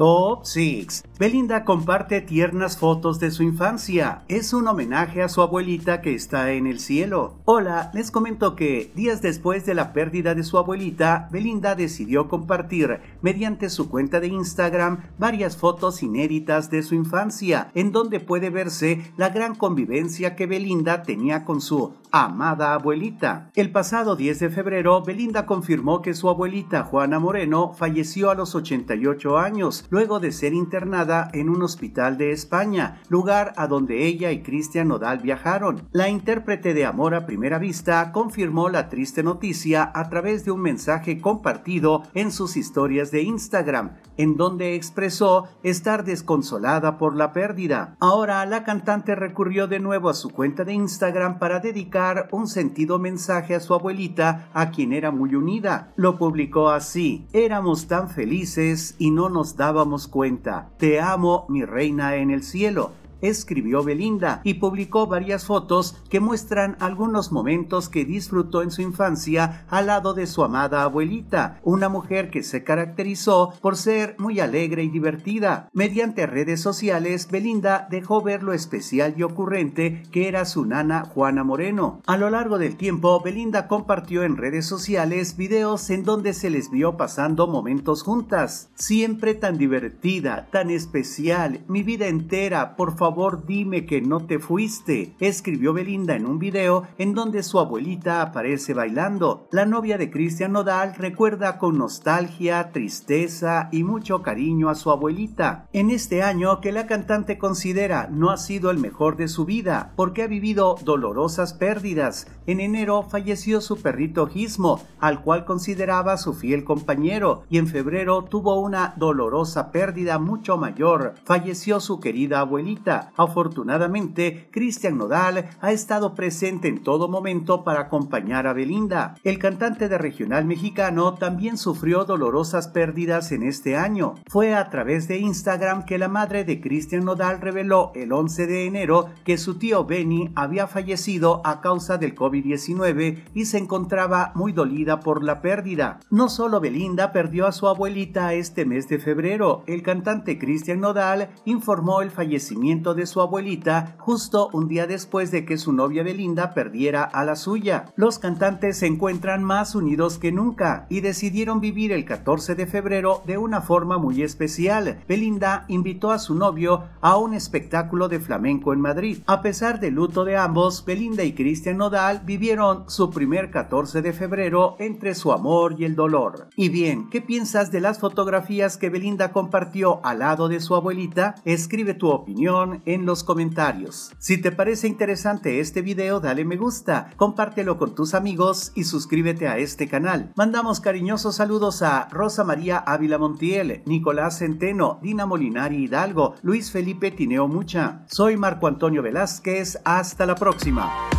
Top 6. Belinda comparte tiernas fotos de su infancia. Es un homenaje a su abuelita que está en el cielo. Hola, les comento que días después de la pérdida de su abuelita, Belinda decidió compartir mediante su cuenta de Instagram varias fotos inéditas de su infancia, en donde puede verse la gran convivencia que Belinda tenía con su amada abuelita. El pasado 10 de febrero, Belinda confirmó que su abuelita Juana Moreno falleció a los 88 años luego de ser internada en un hospital de España, lugar a donde ella y Cristian Nodal viajaron. La intérprete de Amor a Primera Vista confirmó la triste noticia a través de un mensaje compartido en sus historias de Instagram, en donde expresó estar desconsolada por la pérdida. Ahora la cantante recurrió de nuevo a su cuenta de Instagram para dedicar un sentido mensaje a su abuelita, a quien era muy unida. Lo publicó así, éramos tan felices y no nos daba cuenta. Te amo, mi reina en el cielo escribió Belinda, y publicó varias fotos que muestran algunos momentos que disfrutó en su infancia al lado de su amada abuelita, una mujer que se caracterizó por ser muy alegre y divertida. Mediante redes sociales, Belinda dejó ver lo especial y ocurrente que era su nana Juana Moreno. A lo largo del tiempo, Belinda compartió en redes sociales videos en donde se les vio pasando momentos juntas. Siempre tan divertida, tan especial, mi vida entera, por favor favor dime que no te fuiste, escribió Belinda en un video en donde su abuelita aparece bailando. La novia de Cristian Nodal recuerda con nostalgia, tristeza y mucho cariño a su abuelita. En este año que la cantante considera no ha sido el mejor de su vida porque ha vivido dolorosas pérdidas. En enero falleció su perrito Gizmo, al cual consideraba su fiel compañero, y en febrero tuvo una dolorosa pérdida mucho mayor. Falleció su querida abuelita. Afortunadamente, Cristian Nodal ha estado presente en todo momento para acompañar a Belinda. El cantante de regional mexicano también sufrió dolorosas pérdidas en este año. Fue a través de Instagram que la madre de Cristian Nodal reveló el 11 de enero que su tío Benny había fallecido a causa del COVID-19 y se encontraba muy dolida por la pérdida. No solo Belinda perdió a su abuelita este mes de febrero, el cantante Cristian Nodal informó el fallecimiento de su abuelita, justo un día después de que su novia Belinda perdiera a la suya. Los cantantes se encuentran más unidos que nunca y decidieron vivir el 14 de febrero de una forma muy especial. Belinda invitó a su novio a un espectáculo de flamenco en Madrid. A pesar del luto de ambos, Belinda y Cristian Nodal vivieron su primer 14 de febrero entre su amor y el dolor. Y bien, ¿qué piensas de las fotografías que Belinda compartió al lado de su abuelita? Escribe tu opinión en los comentarios. Si te parece interesante este video, dale me gusta, compártelo con tus amigos y suscríbete a este canal. Mandamos cariñosos saludos a Rosa María Ávila Montiel, Nicolás Centeno, Dina Molinari Hidalgo, Luis Felipe Tineo Mucha. Soy Marco Antonio Velázquez, hasta la próxima.